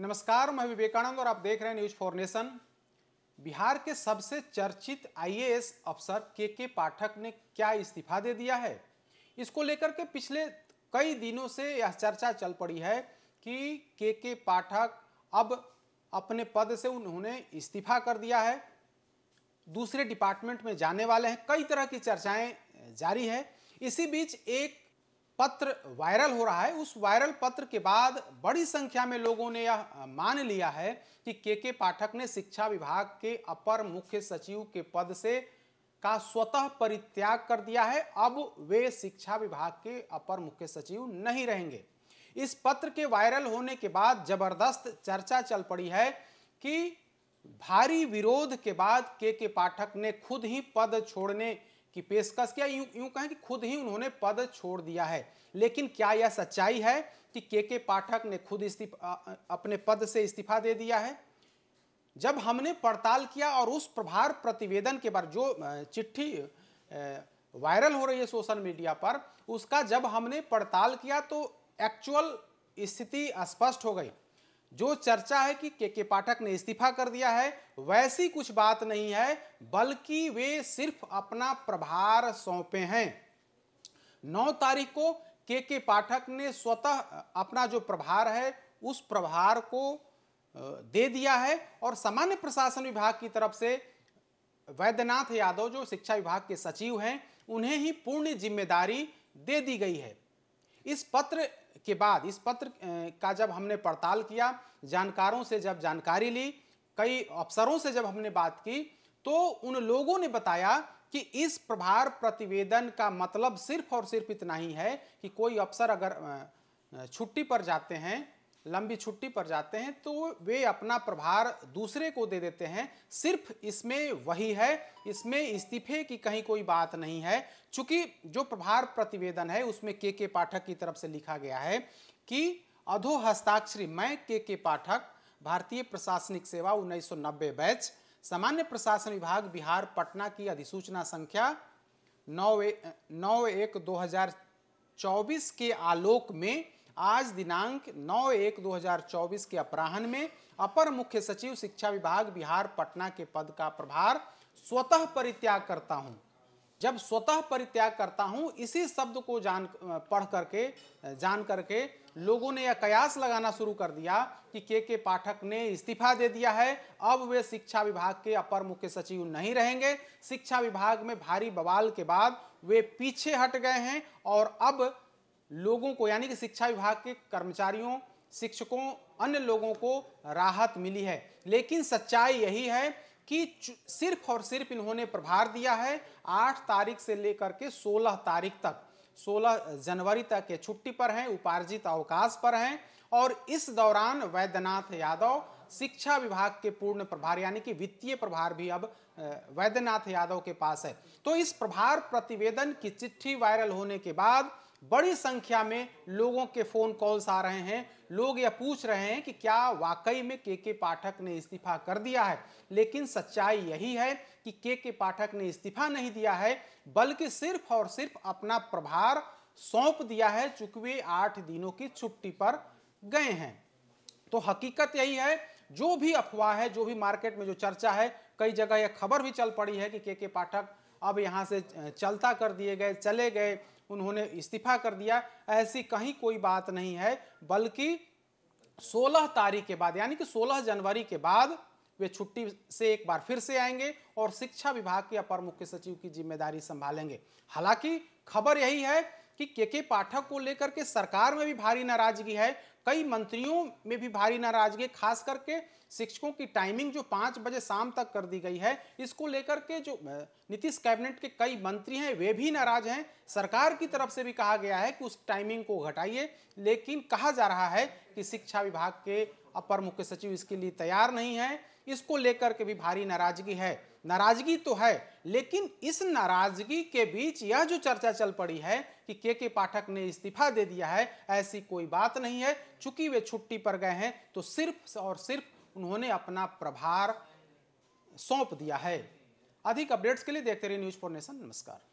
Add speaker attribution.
Speaker 1: नमस्कार मैं विवेकानंद और आप देख रहे हैं न्यूज फॉर नेशन बिहार के सबसे चर्चित आईएएस अफसर के के पाठक ने क्या इस्तीफा दे दिया है इसको लेकर के पिछले कई दिनों से यह चर्चा चल पड़ी है कि के के पाठक अब अपने पद से उन्होंने इस्तीफा कर दिया है दूसरे डिपार्टमेंट में जाने वाले हैं कई तरह की चर्चाएं जारी है इसी बीच एक पत्र वायरल हो रहा है उस वायरल पत्र के बाद बड़ी संख्या में लोगों ने यह मान लिया है कि के के पाठक ने शिक्षा विभाग के अपर मुख्य सचिव के पद से का स्वतः परित्याग कर दिया है अब वे शिक्षा विभाग के अपर मुख्य सचिव नहीं रहेंगे इस पत्र के वायरल होने के बाद जबरदस्त चर्चा चल पड़ी है कि भारी विरोध के बाद के के पाठक ने खुद ही पद छोड़ने कि पेशकश किया यूं यूं कहें कि खुद ही उन्होंने पद छोड़ दिया है लेकिन क्या यह सच्चाई है कि के के पाठक ने खुद इस्तीफा अपने पद से इस्तीफा दे दिया है जब हमने पड़ताल किया और उस प्रभार प्रतिवेदन के बारे जो चिट्ठी वायरल हो रही है सोशल मीडिया पर उसका जब हमने पड़ताल किया तो एक्चुअल स्थिति स्पष्ट हो गई जो चर्चा है कि के के पाठक ने इस्तीफा कर दिया है वैसी कुछ बात नहीं है बल्कि वे सिर्फ अपना प्रभार सौंपे हैं नौ तारीख को के के पाठक ने स्वतः अपना जो प्रभार है उस प्रभार को दे दिया है और सामान्य प्रशासन विभाग की तरफ से वैद्यनाथ यादव जो शिक्षा विभाग के सचिव हैं उन्हें ही पूर्ण जिम्मेदारी दे दी गई है इस पत्र के बाद इस पत्र का जब हमने पड़ताल किया जानकारों से जब जानकारी ली कई अफसरों से जब हमने बात की तो उन लोगों ने बताया कि इस प्रभार प्रतिवेदन का मतलब सिर्फ और सिर्फ इतना ही है कि कोई अफसर अगर छुट्टी पर जाते हैं लंबी छुट्टी पर जाते हैं तो वे अपना प्रभार दूसरे को दे देते हैं सिर्फ इसमें वही है इसमें इस्तीफे की कहीं कोई बात नहीं है चूंकि जो प्रभार प्रतिवेदन है उसमें के के पाठक की तरफ से लिखा गया है कि अधो हस्ताक्षरी मैं के के पाठक भारतीय प्रशासनिक सेवा 1990 बैच सामान्य प्रशासन विभाग बिहार पटना की अधिसूचना संख्या नौ ए, नौ एक दो हजार चौबीस के आलोक में आज दिनांक 9 एक 2024 के अपराहन में अपर मुख्य सचिव शिक्षा विभाग बिहार पटना के पद का प्रभार स्वतः परित्याग करता हूं जब स्वतः परित्याग करता हूं इसी शब्द को जान पढ़ करके जान करके लोगों ने यह कयास लगाना शुरू कर दिया कि के के पाठक ने इस्तीफा दे दिया है अब वे शिक्षा विभाग के अपर मुख्य सचिव नहीं रहेंगे शिक्षा विभाग में भारी बवाल के बाद वे पीछे हट गए हैं और अब लोगों को यानी कि शिक्षा विभाग के कर्मचारियों शिक्षकों अन्य लोगों को राहत मिली है लेकिन सच्चाई यही है कि सिर्फ और सिर्फ इन्होंने प्रभार दिया है आठ तारीख से लेकर के सोलह तारीख तक सोलह जनवरी तक के छुट्टी पर हैं उपार्जित अवकाश पर हैं और इस दौरान वैद्यनाथ यादव शिक्षा विभाग के पूर्ण प्रभार यानी कि वित्तीय प्रभार भी अब वैद्यनाथ यादव के पास है तो इस प्रभार प्रतिवेदन की चिट्ठी वायरल होने के बाद बड़ी संख्या में लोगों के फोन कॉल्स आ रहे हैं लोग यह पूछ रहे हैं कि क्या वाकई में के के पाठक ने इस्तीफा कर दिया है लेकिन सच्चाई यही है कि के के पाठक ने इस्तीफा नहीं दिया है बल्कि सिर्फ और सिर्फ अपना प्रभार सौंप दिया है चूंकि वे आठ दिनों की छुट्टी पर गए हैं तो हकीकत यही है जो भी अफवाह है जो भी मार्केट में जो चर्चा है कई जगह यह खबर भी चल पड़ी है कि के के पाठक अब यहाँ से चलता कर दिए गए चले गए उन्होंने इस्तीफा कर दिया ऐसी कहीं कोई बात नहीं है बल्कि 16 तारीख के बाद यानी कि 16 जनवरी के बाद वे छुट्टी से एक बार फिर से आएंगे और शिक्षा विभाग के अपर मुख्य सचिव की जिम्मेदारी संभालेंगे हालांकि खबर यही है कि के के पाठक को लेकर के सरकार में भी भारी नाराजगी है कई मंत्रियों में भी भारी नाराजगी खास करके शिक्षकों की टाइमिंग जो पाँच बजे शाम तक कर दी गई है इसको लेकर के जो नीतीश कैबिनेट के कई मंत्री हैं वे भी नाराज हैं सरकार की तरफ से भी कहा गया है कि उस टाइमिंग को घटाइए लेकिन कहा जा रहा है कि शिक्षा विभाग के अपर मुख्य सचिव इसके लिए तैयार नहीं है इसको लेकर के भी भारी नाराजगी है नाराजगी तो है लेकिन इस नाराजगी के बीच यह जो चर्चा चल पड़ी है कि के के पाठक ने इस्तीफा दे दिया है ऐसी कोई बात नहीं है चूंकि वे छुट्टी पर गए हैं तो सिर्फ और सिर्फ उन्होंने अपना प्रभार सौंप दिया है अधिक अपडेट्स के लिए देखते रहिए न्यूज फॉर नेशन नमस्कार